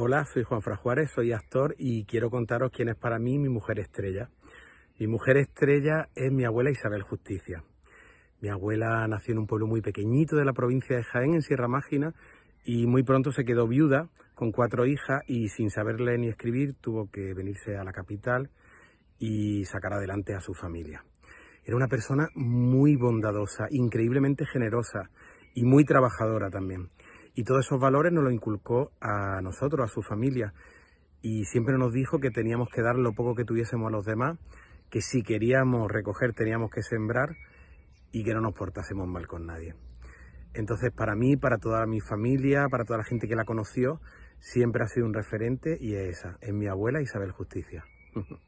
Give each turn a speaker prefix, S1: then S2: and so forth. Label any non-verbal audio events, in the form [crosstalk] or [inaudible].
S1: Hola, soy Juan Fra Juárez, soy actor y quiero contaros quién es para mí mi mujer estrella. Mi mujer estrella es mi abuela Isabel Justicia. Mi abuela nació en un pueblo muy pequeñito de la provincia de Jaén, en Sierra Mágina, y muy pronto se quedó viuda con cuatro hijas y sin leer ni escribir tuvo que venirse a la capital y sacar adelante a su familia. Era una persona muy bondadosa, increíblemente generosa y muy trabajadora también. Y todos esos valores nos los inculcó a nosotros, a su familia. Y siempre nos dijo que teníamos que dar lo poco que tuviésemos a los demás, que si queríamos recoger teníamos que sembrar y que no nos portásemos mal con nadie. Entonces, para mí, para toda mi familia, para toda la gente que la conoció, siempre ha sido un referente y es esa, es mi abuela Isabel Justicia. [laughs]